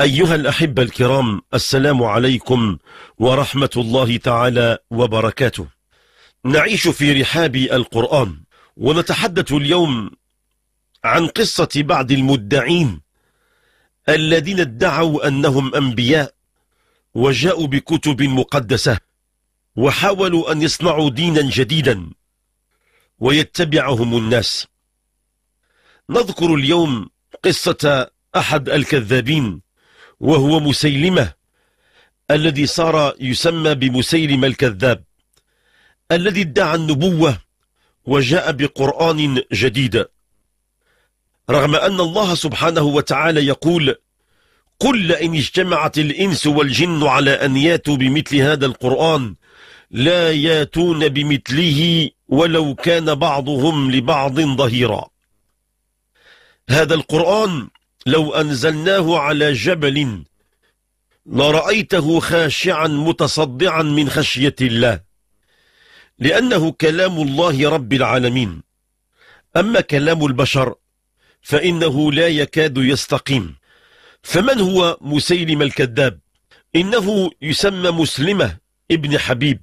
أيها الأحبة الكرام السلام عليكم ورحمة الله تعالى وبركاته نعيش في رحاب القرآن ونتحدث اليوم عن قصة بعض المدعين الذين ادعوا أنهم أنبياء وجاءوا بكتب مقدسة وحاولوا أن يصنعوا دينا جديدا ويتبعهم الناس نذكر اليوم قصة أحد الكذابين وهو مسيلمة الذي صار يسمى بمسيلم الكذاب الذي ادعى النبوة وجاء بقرآن جديد رغم أن الله سبحانه وتعالى يقول قل لئن اجتمعت الإنس والجن على أن ياتوا بمثل هذا القرآن لا ياتون بمثله ولو كان بعضهم لبعض ظهيرا هذا القرآن لو أنزلناه على جبل لرأيته خاشعا متصدعا من خشية الله لأنه كلام الله رب العالمين أما كلام البشر فإنه لا يكاد يستقيم فمن هو مسيلم الكذاب إنه يسمى مسلمة ابن حبيب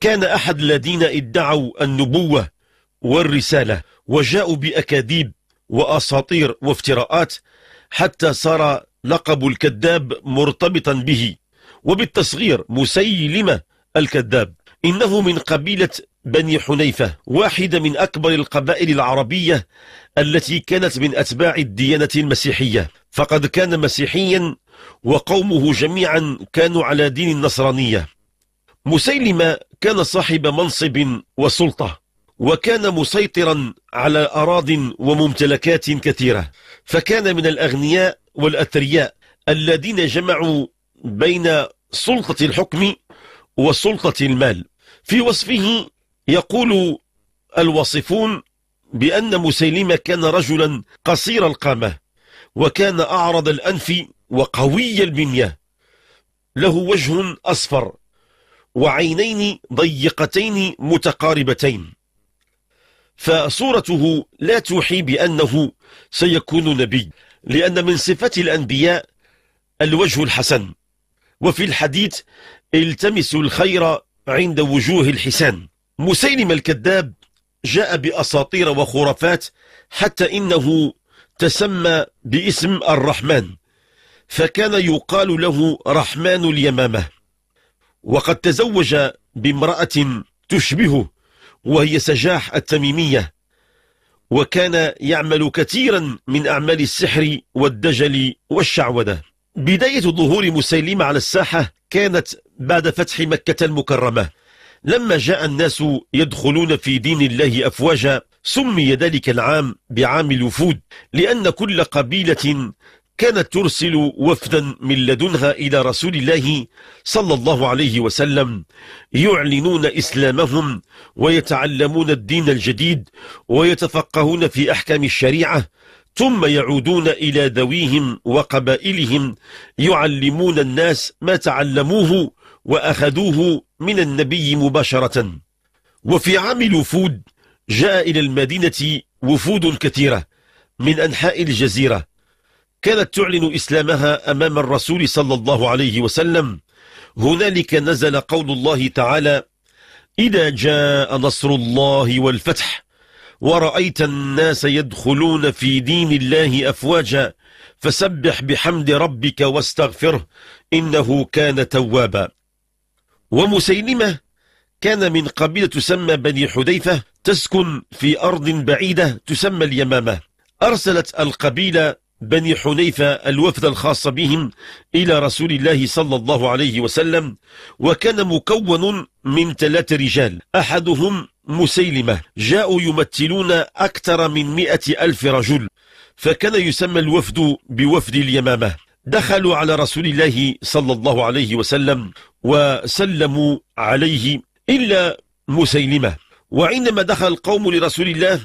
كان أحد الذين ادعوا النبوة والرسالة وجاءوا بأكاذيب وأساطير وافتراءات حتى صار لقب الكذاب مرتبطا به وبالتصغير مسيلمة الكذاب إنه من قبيلة بني حنيفة واحدة من أكبر القبائل العربية التي كانت من أتباع الديانة المسيحية فقد كان مسيحيا وقومه جميعا كانوا على دين النصرانية مسيلمة كان صاحب منصب وسلطة وكان مسيطرا على أراض وممتلكات كثيرة فكان من الأغنياء والأثرياء الذين جمعوا بين سلطة الحكم وسلطة المال في وصفه يقول الواصفون بأن مسيلمة كان رجلا قصير القامة وكان أعرض الأنف وقوي البنية له وجه أصفر وعينين ضيقتين متقاربتين فصورته لا توحي بأنه سيكون نبي لأن من صفة الأنبياء الوجه الحسن وفي الحديث التمس الخير عند وجوه الحسان مسيلم الكذاب جاء بأساطير وخرافات حتى إنه تسمى باسم الرحمن فكان يقال له رحمن اليمامة وقد تزوج بامرأة تشبهه وهي سجاح التميمية وكان يعمل كثيرا من أعمال السحر والدجل والشعوذة بداية ظهور مسيلمة على الساحة كانت بعد فتح مكة المكرمة لما جاء الناس يدخلون في دين الله أفواجا سمي ذلك العام بعام الوفود لأن كل قبيلة كانت ترسل وفدا من لدنها إلى رسول الله صلى الله عليه وسلم يعلنون إسلامهم ويتعلمون الدين الجديد ويتفقهون في أحكام الشريعة ثم يعودون إلى ذويهم وقبائلهم يعلمون الناس ما تعلموه وأخذوه من النبي مباشرة وفي عام الوفود جاء إلى المدينة وفود كثيرة من أنحاء الجزيرة كانت تعلن إسلامها أمام الرسول صلى الله عليه وسلم هنالك نزل قول الله تعالى إذا جاء نصر الله والفتح ورأيت الناس يدخلون في دين الله أفواجا فسبح بحمد ربك واستغفره إنه كان توابا ومسيلمة كان من قبيلة تسمى بني حذيفة تسكن في أرض بعيدة تسمى اليمامة أرسلت القبيلة بني حنيفة الوفد الخاص بهم إلى رسول الله صلى الله عليه وسلم وكان مكون من ثلاثة رجال أحدهم مسيلمة جاءوا يمثلون أكثر من مئة ألف رجل فكان يسمى الوفد بوفد اليمامة دخلوا على رسول الله صلى الله عليه وسلم وسلموا عليه إلا مسيلمة وعندما دخل القوم لرسول الله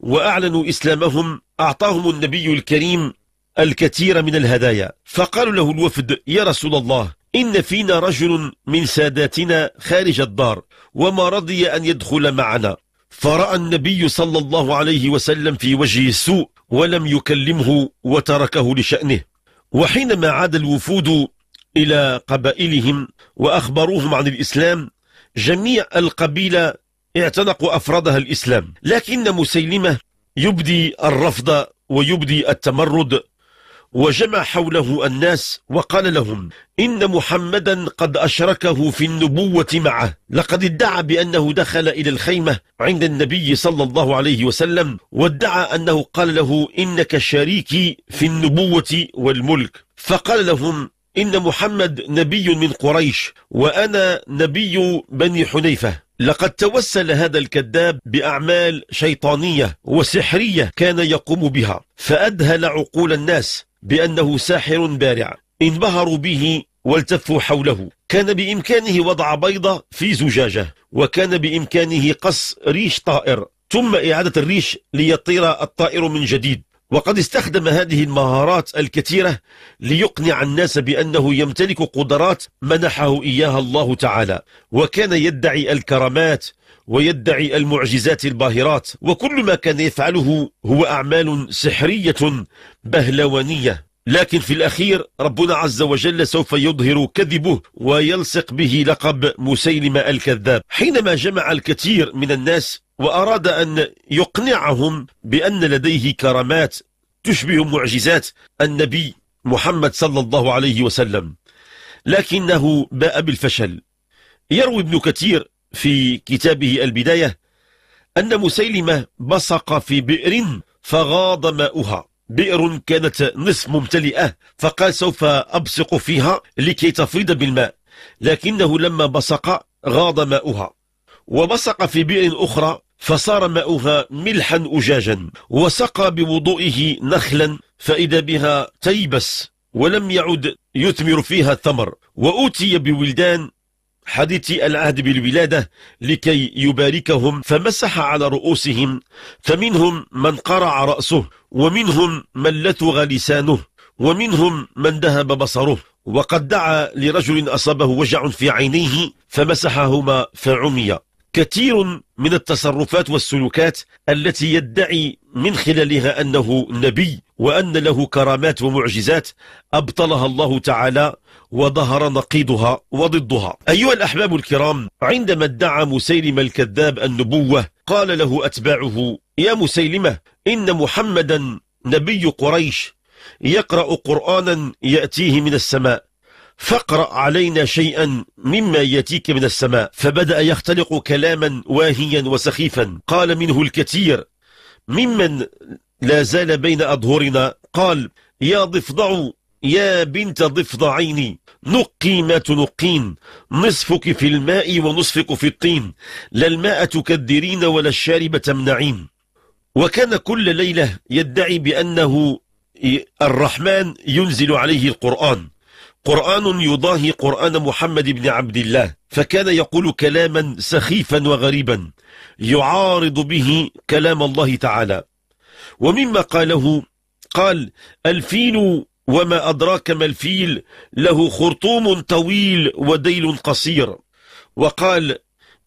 وأعلنوا إسلامهم أعطاهم النبي الكريم الكثير من الهدايا فقالوا له الوفد يا رسول الله إن فينا رجل من ساداتنا خارج الدار وما رضي أن يدخل معنا فرأى النبي صلى الله عليه وسلم في وجهه السوء ولم يكلمه وتركه لشأنه وحينما عاد الوفود إلى قبائلهم وأخبروهم عن الإسلام جميع القبيلة اعتنق أفرادها الإسلام لكن مسيلمة يبدي الرفض ويبدي التمرد وجمع حوله الناس وقال لهم إن محمدا قد أشركه في النبوة معه لقد ادعى بأنه دخل إلى الخيمة عند النبي صلى الله عليه وسلم وادعى أنه قال له إنك شريكي في النبوة والملك فقال لهم إن محمد نبي من قريش وأنا نبي بني حنيفة لقد توسل هذا الكذاب بأعمال شيطانية وسحرية كان يقوم بها فأدهل عقول الناس بأنه ساحر بارع انبهروا به والتفوا حوله كان بإمكانه وضع بيضة في زجاجة وكان بإمكانه قص ريش طائر ثم إعادة الريش ليطير الطائر من جديد وقد استخدم هذه المهارات الكثيرة ليقنع الناس بأنه يمتلك قدرات منحه إياها الله تعالى وكان يدعي الكرامات ويدعي المعجزات الباهرات وكل ما كان يفعله هو أعمال سحرية بهلوانية لكن في الأخير ربنا عز وجل سوف يظهر كذبه ويلصق به لقب مسيلمة الكذاب حينما جمع الكثير من الناس وأراد أن يقنعهم بأن لديه كرامات تشبه معجزات النبي محمد صلى الله عليه وسلم لكنه باء بالفشل يروي ابن كثير في كتابه البداية أن مسيلمة بصق في بئر فغاض ماؤها بئر كانت نصف ممتلئة فقال سوف أبصق فيها لكي تفيض بالماء لكنه لما بصق غاض ماؤها وبصق في بئر أخرى فصار ماؤها ملحا أجاجا وسقى بوضوئه نخلا فإذا بها تيبس ولم يعد يثمر فيها الثمر وأوتي بولدان حديثي العهد بالولادة لكي يباركهم فمسح على رؤوسهم فمنهم من قرع رأسه ومنهم من لثغ لسانه ومنهم من ذهب بصره وقد دعا لرجل أصابه وجع في عينيه فمسحهما فعمي كثير من التصرفات والسلوكات التي يدعي من خلالها أنه نبي وأن له كرامات ومعجزات أبطلها الله تعالى وظهر نقيضها وضدها أيها الأحباب الكرام عندما ادعى مسيلم الكذاب النبوة قال له أتباعه يا مسيلمة إن محمدا نبي قريش يقرأ قرآنا يأتيه من السماء فاقرأ علينا شيئا مما يأتيك من السماء فبدأ يختلق كلاما واهيا وسخيفا قال منه الكثير ممن لا زال بين أظهرنا قال يا ضفدع يا بنت ضفدعين نقي ما تنقين نصفك في الماء ونصفك في الطين لا الماء تكدرين ولا الشارب تمنعين وكان كل ليلة يدعي بأنه الرحمن ينزل عليه القرآن قرآن يضاهي قرآن محمد بن عبد الله فكان يقول كلاما سخيفا وغريبا يعارض به كلام الله تعالى ومما قاله قال الفيل وما أدراك ما الفيل له خرطوم طويل وديل قصير وقال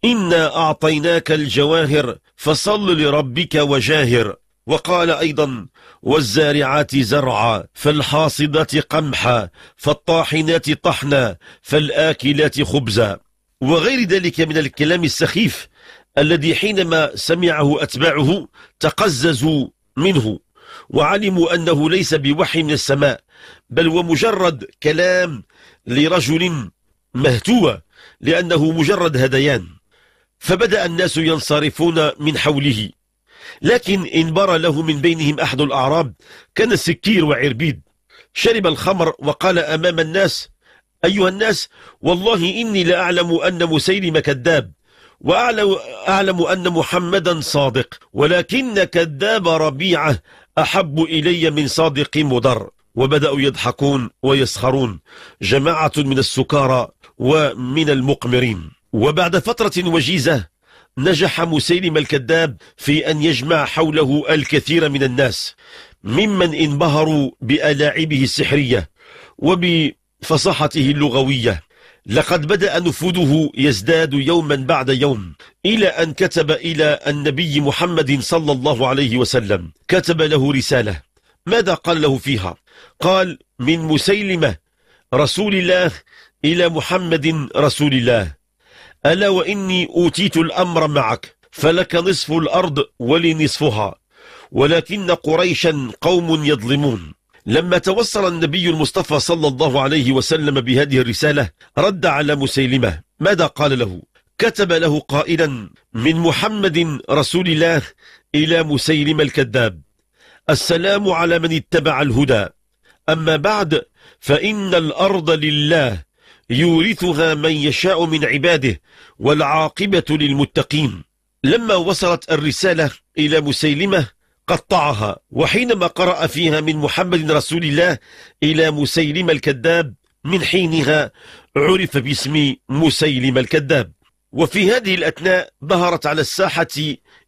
إنا أعطيناك الجواهر فصل لربك وجاهر وقال أيضا والزارعات زرعا فالحاصدات قمحا فالطاحنات طحنا فالآكلات خبزا وغير ذلك من الكلام السخيف الذي حينما سمعه أتباعه تقززوا منه وعلموا أنه ليس بوحي من السماء بل ومجرد كلام لرجل مهتوى لأنه مجرد هديان فبدأ الناس ينصرفون من حوله لكن انبرى له من بينهم أحد الأعراب كان السكير وعربيد شرب الخمر وقال أمام الناس أيها الناس والله إني لأعلم أن مسيلم كذاب وأعلم أعلم أن محمدا صادق ولكن كذاب ربيعة أحب إلي من صادق مضر وبدأوا يضحكون ويسخرون جماعة من السكارى ومن المقمرين وبعد فترة وجيزة نجح مسيلم الكذاب في أن يجمع حوله الكثير من الناس ممن انبهروا بألاعبه السحرية وبفصاحته اللغوية لقد بدأ نفوذه يزداد يوما بعد يوم إلى أن كتب إلى النبي محمد صلى الله عليه وسلم كتب له رسالة ماذا قال له فيها قال من مسيلمة رسول الله إلى محمد رسول الله ألا وإني أوتيت الأمر معك فلك نصف الأرض ولي نصفها ولكن قريشا قوم يظلمون لما توصل النبي المصطفى صلى الله عليه وسلم بهذه الرسالة رد على مسيلمة ماذا قال له كتب له قائلا من محمد رسول الله إلى مسيلمة الكذاب السلام على من اتبع الهدى أما بعد فإن الأرض لله يورثها من يشاء من عباده والعاقبة للمتقين لما وصلت الرسالة إلى مسيلمة قطعها وحينما قرأ فيها من محمد رسول الله إلى مسيلم الكذاب من حينها عرف باسم مسيلم الكذاب وفي هذه الأثناء ظهرت على الساحة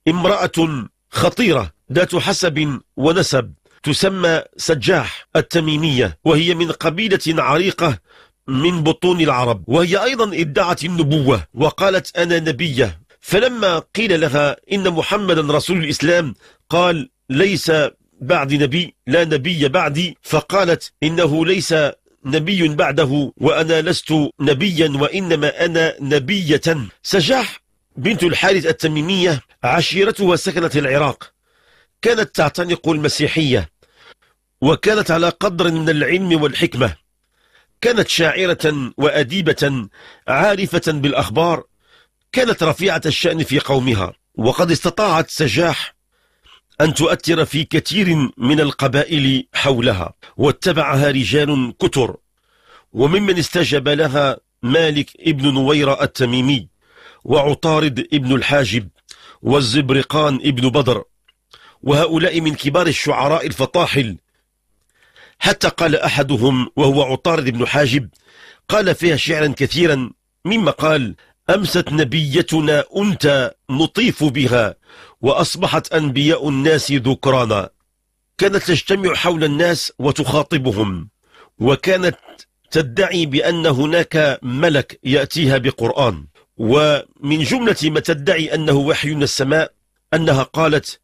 امرأة خطيرة ذات حسب ونسب تسمى سجاح التميمية وهي من قبيلة عريقة من بطون العرب وهي أيضا ادعت النبوة وقالت أنا نبية فلما قيل لها إن محمدا رسول الإسلام قال ليس بعد نبي لا نبي بعدي فقالت إنه ليس نبي بعده وأنا لست نبيا وإنما أنا نبية سجاح بنت الحارث التميمية عشيرتها سكنت العراق كانت تعتنق المسيحية وكانت على قدر من العلم والحكمة كانت شاعرة وأديبة عارفة بالأخبار كانت رفيعة الشأن في قومها وقد استطاعت سجاح أن تؤثر في كثير من القبائل حولها واتبعها رجال كتر وممن استجب لها مالك ابن نويرة التميمي وعطارد ابن الحاجب والزبرقان ابن بدر وهؤلاء من كبار الشعراء الفطاحل حتى قال أحدهم وهو عطارد بن حاجب قال فيها شعرا كثيرا مما قال أمست نبيتنا أنت نطيف بها وأصبحت أنبياء الناس ذكرانا كانت تجتمع حول الناس وتخاطبهم وكانت تدعي بأن هناك ملك يأتيها بقرآن ومن جملة ما تدعي أنه وحي من السماء أنها قالت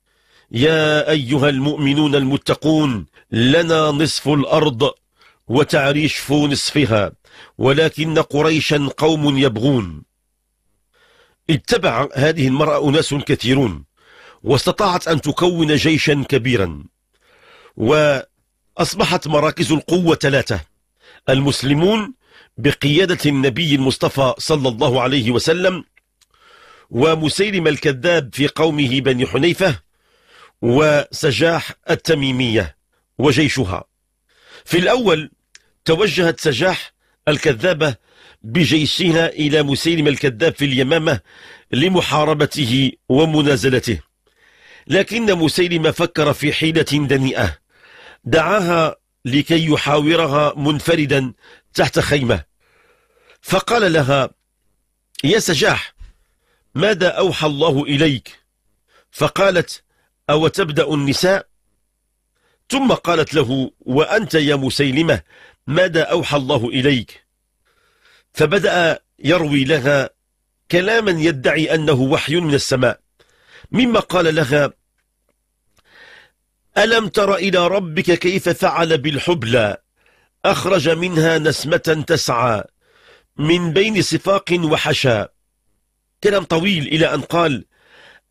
يا أيها المؤمنون المتقون لنا نصف الأرض وتعريش نصفها ولكن قريشا قوم يبغون اتبع هذه المرأة أناس كثيرون واستطاعت أن تكون جيشا كبيرا وأصبحت مراكز القوة ثلاثة المسلمون بقيادة النبي المصطفى صلى الله عليه وسلم ومسيلم الكذاب في قومه بني حنيفة وسجاح التميمية وجيشها في الأول توجهت سجاح الكذابة بجيشها إلى مسيلم الكذاب في اليمامة لمحاربته ومنازلته لكن مسيلم فكر في حيلة دنيئة دعاها لكي يحاورها منفردا تحت خيمة فقال لها يا سجاح ماذا أوحى الله إليك فقالت أو تبدأ النساء ثم قالت له وأنت يا مسيلمة ماذا أوحى الله إليك فبدأ يروي لها كلاما يدعي أنه وحي من السماء مما قال لها ألم تر إلى ربك كيف فعل بالحبلى أخرج منها نسمة تسعى من بين صفاق وحشا كلام طويل إلى أن قال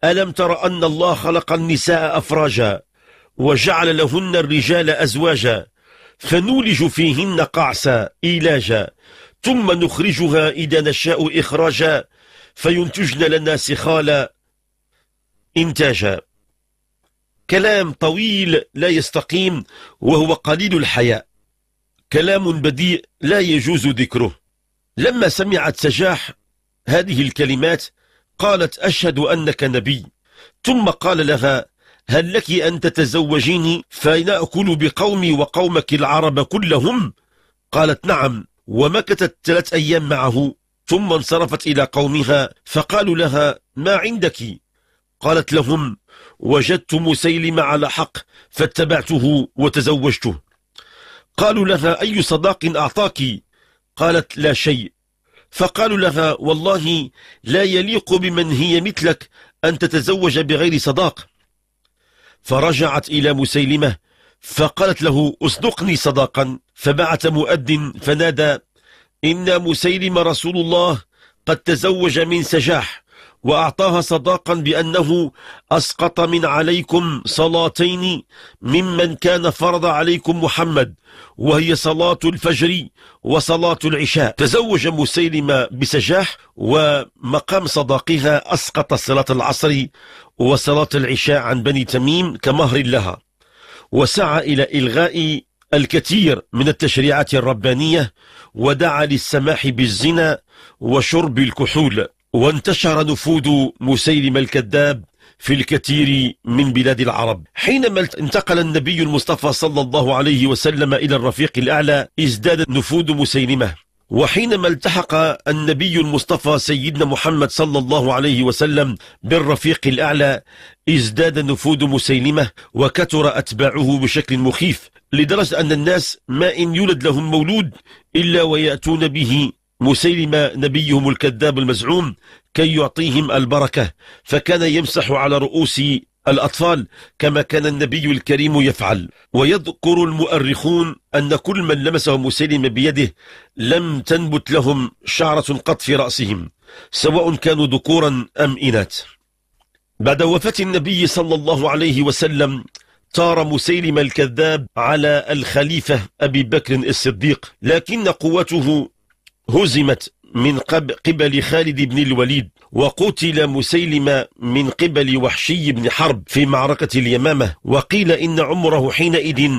ألم تر أن الله خلق النساء أفراجا وجعل لهن الرجال أزواجا فنولج فيهن قعسا إيلاجا ثم نخرجها إذا نشاء إخراجا فينتجن لنا سخالا إنتاجا كلام طويل لا يستقيم وهو قليل الحياء كلام بديء لا يجوز ذكره لما سمعت سجاح هذه الكلمات قالت أشهد أنك نبي ثم قال لها هل لك أن تتزوجيني فنأكل بقومي وقومك العرب كلهم قالت نعم ومكثت ثلاث أيام معه ثم انصرفت إلى قومها فقالوا لها ما عندك قالت لهم وجدت مسيلم على حق فاتبعته وتزوجته قالوا لها أي صداق أعطاك قالت لا شيء فقالوا لها والله لا يليق بمن هي مثلك أن تتزوج بغير صداق فرجعت إلى مسيلمة فقالت له اصدقني صداقا فبعث مؤد فنادى إن مسيلم رسول الله قد تزوج من سجاح وأعطاها صداقا بأنه أسقط من عليكم صلاتين ممن كان فرض عليكم محمد وهي صلاة الفجر وصلاة العشاء تزوج مسيلمة بسجاح ومقام صداقها أسقط صلاة العصر وصلاة العشاء عن بني تميم كمهر لها وسعى إلى إلغاء الكثير من التشريعات الربانية ودعا للسماح بالزنا وشرب الكحول وانتشر نفوذ مسيلم الكذاب في الكثير من بلاد العرب حينما انتقل النبي المصطفى صلى الله عليه وسلم إلى الرفيق الأعلى ازداد نفوذ مسيلمة وحينما التحق النبي المصطفى سيدنا محمد صلى الله عليه وسلم بالرفيق الأعلى ازداد نفوذ مسيلمة وكثر أتباعه بشكل مخيف لدرجة أن الناس ما إن يولد لهم مولود إلا ويأتون به مسيلمة نبيهم الكذاب المزعوم كي يعطيهم البركة فكان يمسح على رؤوس الأطفال كما كان النبي الكريم يفعل ويذكر المؤرخون أن كل من لمسه مسلم بيده لم تنبت لهم شعرة قط في رأسهم سواء كانوا ذكورا أم إناث بعد وفاة النبي صلى الله عليه وسلم طار مسيلم الكذاب على الخليفة أبي بكر الصديق لكن قوته هزمت من قبل خالد بن الوليد وقتل مسيلمة من قبل وحشي بن حرب في معركة اليمامة وقيل إن عمره حينئذ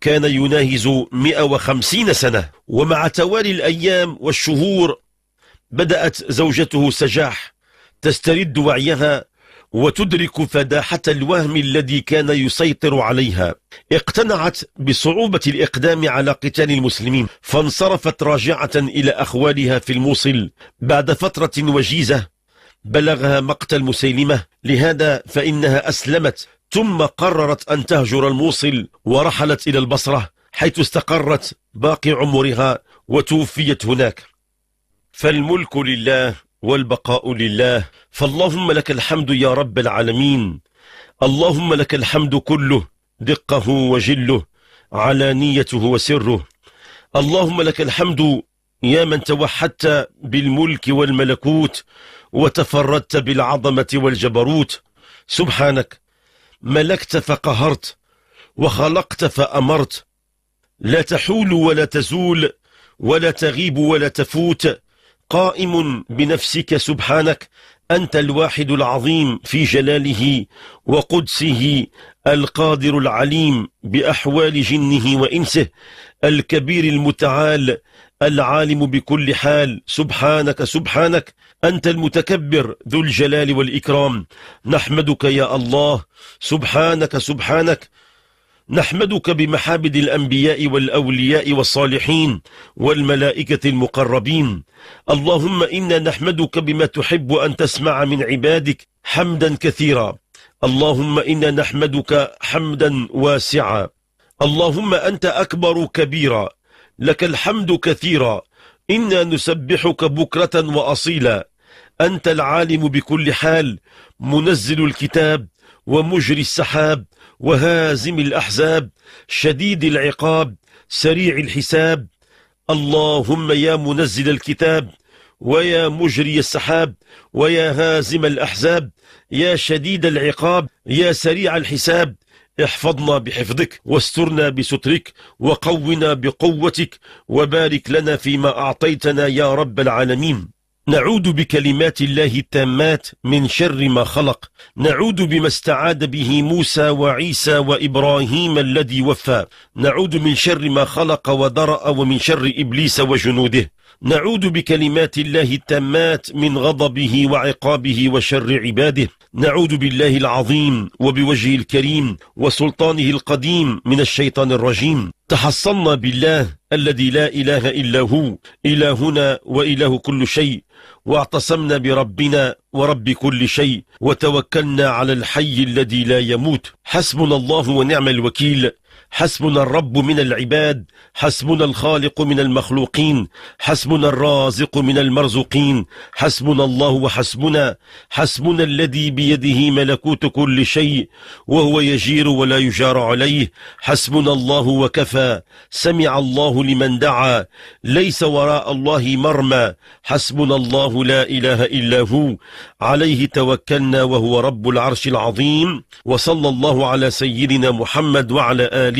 كان يناهز 150 سنة ومع توالي الأيام والشهور بدأت زوجته سجاح تسترد وعيها وتدرك فداحة الوهم الذي كان يسيطر عليها اقتنعت بصعوبة الإقدام على قتال المسلمين فانصرفت راجعة إلى أخوالها في الموصل بعد فترة وجيزة بلغها مقتل مسيلمة لهذا فإنها أسلمت ثم قررت أن تهجر الموصل ورحلت إلى البصرة حيث استقرت باقي عمرها وتوفيت هناك فالملك لله والبقاء لله فاللهم لك الحمد يا رب العالمين اللهم لك الحمد كله دقه وجله علانيته وسره اللهم لك الحمد يا من توحدت بالملك والملكوت وتفردت بالعظمة والجبروت سبحانك ملكت فقهرت وخلقت فأمرت لا تحول ولا تزول ولا تغيب ولا تفوت قائم بنفسك سبحانك أنت الواحد العظيم في جلاله وقدسه القادر العليم بأحوال جنه وإنسه الكبير المتعال العالم بكل حال سبحانك سبحانك أنت المتكبر ذو الجلال والإكرام نحمدك يا الله سبحانك سبحانك نحمدك بمحابد الأنبياء والأولياء والصالحين والملائكة المقربين اللهم إنا نحمدك بما تحب أن تسمع من عبادك حمدا كثيرا اللهم إنا نحمدك حمدا واسعا اللهم أنت أكبر كبيرا لك الحمد كثيرا إنا نسبحك بكرة وأصيلا أنت العالم بكل حال منزل الكتاب ومجري السحاب وهازم الأحزاب شديد العقاب سريع الحساب اللهم يا منزل الكتاب ويا مجري السحاب ويا هازم الأحزاب يا شديد العقاب يا سريع الحساب احفظنا بحفظك واسترنا بسترك وقونا بقوتك وبارك لنا فيما أعطيتنا يا رب العالمين نعوذ بكلمات الله التامات من شر ما خلق نعوذ بما استعاد به موسى وعيسى وإبراهيم الذي وفى نعوذ من شر ما خلق ودرأ ومن شر إبليس وجنوده نعوذ بكلمات الله التامات من غضبه وعقابه وشر عباده نعوذ بالله العظيم وبوجهه الكريم وسلطانه القديم من الشيطان الرجيم تحصنا بالله الذي لا إله إلا هو إلهنا وإله كل شيء واعتصمنا بربنا ورب كل شيء وتوكلنا على الحي الذي لا يموت حسبنا الله ونعم الوكيل حسبنا الرب من العباد حسبنا الخالق من المخلوقين حسبنا الرازق من المرزوقين حسبنا الله وحسبنا حسبنا الذي بيده ملكوت كل شيء وهو يجير ولا يجار عليه حسبنا الله وكفى سمع الله لمن دعا ليس وراء الله مرمى حسبنا الله لا إله إلا هو عليه توكلنا وهو رب العرش العظيم وصلى الله على سيدنا محمد وعلى آله